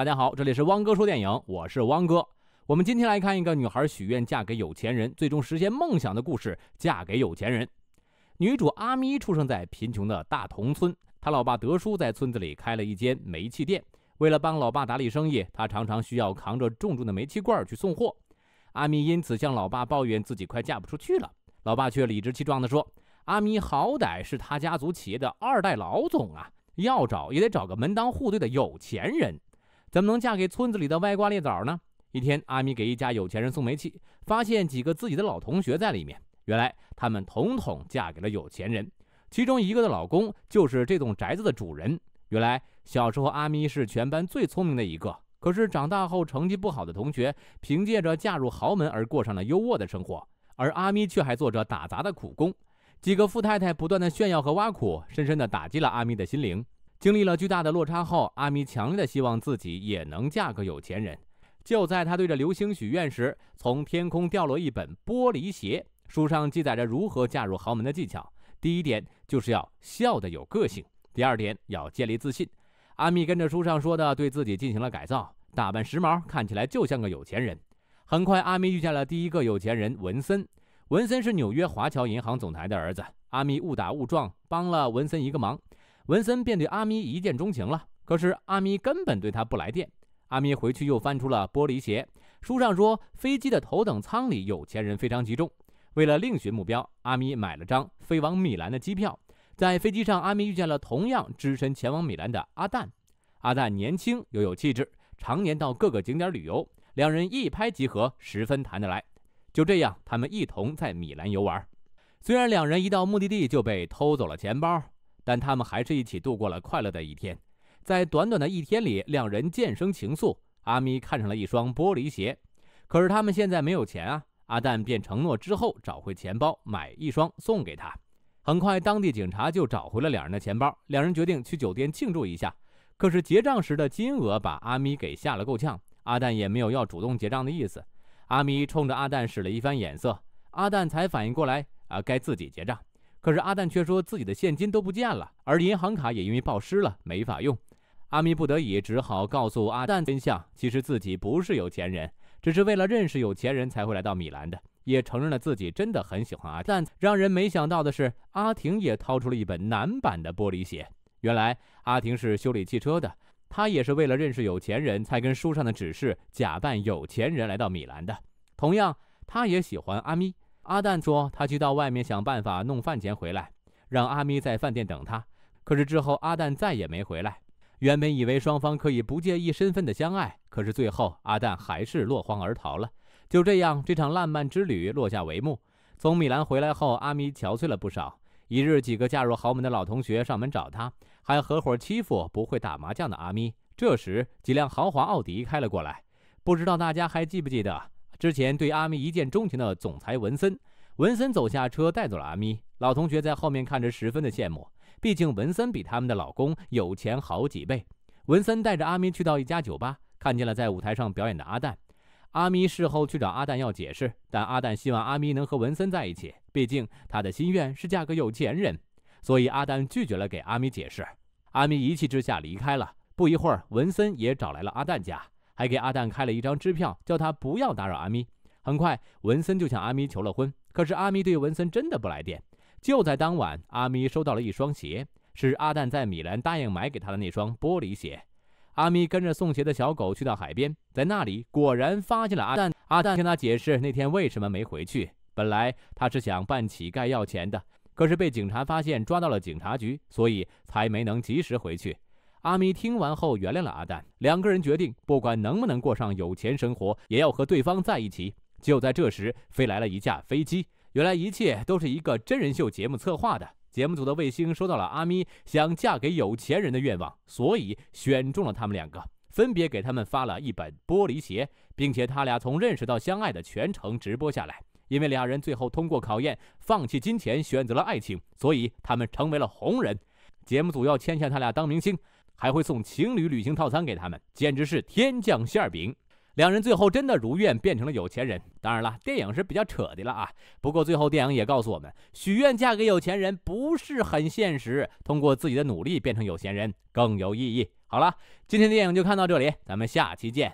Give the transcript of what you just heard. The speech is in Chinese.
大家好，这里是汪哥说电影，我是汪哥。我们今天来看一个女孩许愿嫁给有钱人，最终实现梦想的故事。嫁给有钱人，女主阿咪出生在贫穷的大同村，她老爸德叔在村子里开了一间煤气店。为了帮老爸打理生意，她常常需要扛着重重的煤气罐去送货。阿咪因此向老爸抱怨自己快嫁不出去了，老爸却理直气壮地说：“阿咪好歹是他家族企业的二代老总啊，要找也得找个门当户对的有钱人。”怎么能嫁给村子里的歪瓜裂枣呢？一天，阿咪给一家有钱人送煤气，发现几个自己的老同学在里面。原来，他们统统嫁给了有钱人，其中一个的老公就是这栋宅子的主人。原来，小时候阿咪是全班最聪明的一个，可是长大后成绩不好的同学，凭借着嫁入豪门而过上了优渥的生活，而阿咪却还做着打杂的苦工。几个富太太不断的炫耀和挖苦，深深的打击了阿咪的心灵。经历了巨大的落差后，阿咪强烈的希望自己也能嫁个有钱人。就在她对着流星许愿时，从天空掉落一本《玻璃鞋》，书上记载着如何嫁入豪门的技巧。第一点就是要笑得有个性，第二点要建立自信。阿咪跟着书上说的，对自己进行了改造，打扮时髦，看起来就像个有钱人。很快，阿咪遇见了第一个有钱人文森。文森是纽约华侨银行总裁的儿子。阿咪误打误撞帮了文森一个忙。文森便对阿咪一见钟情了，可是阿咪根本对他不来电。阿咪回去又翻出了玻璃鞋，书上说飞机的头等舱里有钱人非常集中。为了另寻目标，阿咪买了张飞往米兰的机票。在飞机上，阿咪遇见了同样只身前往米兰的阿蛋。阿蛋年轻又有气质，常年到各个景点旅游，两人一拍即合，十分谈得来。就这样，他们一同在米兰游玩。虽然两人一到目的地就被偷走了钱包。但他们还是一起度过了快乐的一天，在短短的一天里，两人渐生情愫。阿咪看上了一双玻璃鞋，可是他们现在没有钱啊。阿蛋便承诺之后找回钱包买一双送给他。很快，当地警察就找回了两人的钱包，两人决定去酒店庆祝一下。可是结账时的金额把阿咪给吓了够呛，阿蛋也没有要主动结账的意思。阿咪冲着阿蛋使了一番眼色，阿蛋才反应过来，啊，该自己结账。可是阿蛋却说自己的现金都不见了，而银行卡也因为爆失了没法用。阿咪不得已只好告诉阿蛋真相，其实自己不是有钱人，只是为了认识有钱人才会来到米兰的，也承认了自己真的很喜欢阿蛋。让人没想到的是，阿婷也掏出了一本男版的《玻璃鞋》，原来阿婷是修理汽车的，她也是为了认识有钱人才跟书上的指示假扮有钱人来到米兰的，同样她也喜欢阿咪。阿蛋说：“他去到外面想办法弄饭钱回来，让阿咪在饭店等他。”可是之后阿蛋再也没回来。原本以为双方可以不介意身份的相爱，可是最后阿蛋还是落荒而逃了。就这样，这场浪漫之旅落下帷幕。从米兰回来后，阿咪憔悴了不少。一日，几个嫁入豪门的老同学上门找他，还合伙欺负不会打麻将的阿咪。这时，几辆豪华奥迪开了过来。不知道大家还记不记得？之前对阿咪一见钟情的总裁文森，文森走下车带走了阿咪，老同学在后面看着十分的羡慕，毕竟文森比他们的老公有钱好几倍。文森带着阿咪去到一家酒吧，看见了在舞台上表演的阿蛋。阿咪事后去找阿蛋要解释，但阿蛋希望阿咪能和文森在一起，毕竟他的心愿是嫁个有钱人，所以阿蛋拒绝了给阿咪解释。阿咪一气之下离开了，不一会儿文森也找来了阿蛋家。还给阿蛋开了一张支票，叫他不要打扰阿咪。很快，文森就向阿咪求了婚。可是阿咪对文森真的不来电。就在当晚，阿咪收到了一双鞋，是阿蛋在米兰答应买给他的那双玻璃鞋。阿咪跟着送鞋的小狗去到海边，在那里果然发现了阿蛋。阿蛋听他解释那天为什么没回去，本来他是想扮乞丐要钱的，可是被警察发现，抓到了警察局，所以才没能及时回去。阿咪听完后原谅了阿蛋，两个人决定不管能不能过上有钱生活，也要和对方在一起。就在这时，飞来了一架飞机。原来一切都是一个真人秀节目策划的，节目组的卫星收到了阿咪想嫁给有钱人的愿望，所以选中了他们两个，分别给他们发了一本玻璃鞋，并且他俩从认识到相爱的全程直播下来。因为俩人最后通过考验，放弃金钱，选择了爱情，所以他们成为了红人。节目组要签下他俩当明星。还会送情侣旅行套餐给他们，简直是天降馅饼。两人最后真的如愿变成了有钱人。当然了，电影是比较扯的了啊。不过最后电影也告诉我们，许愿嫁给有钱人不是很现实，通过自己的努力变成有钱人更有意义。好了，今天电影就看到这里，咱们下期见。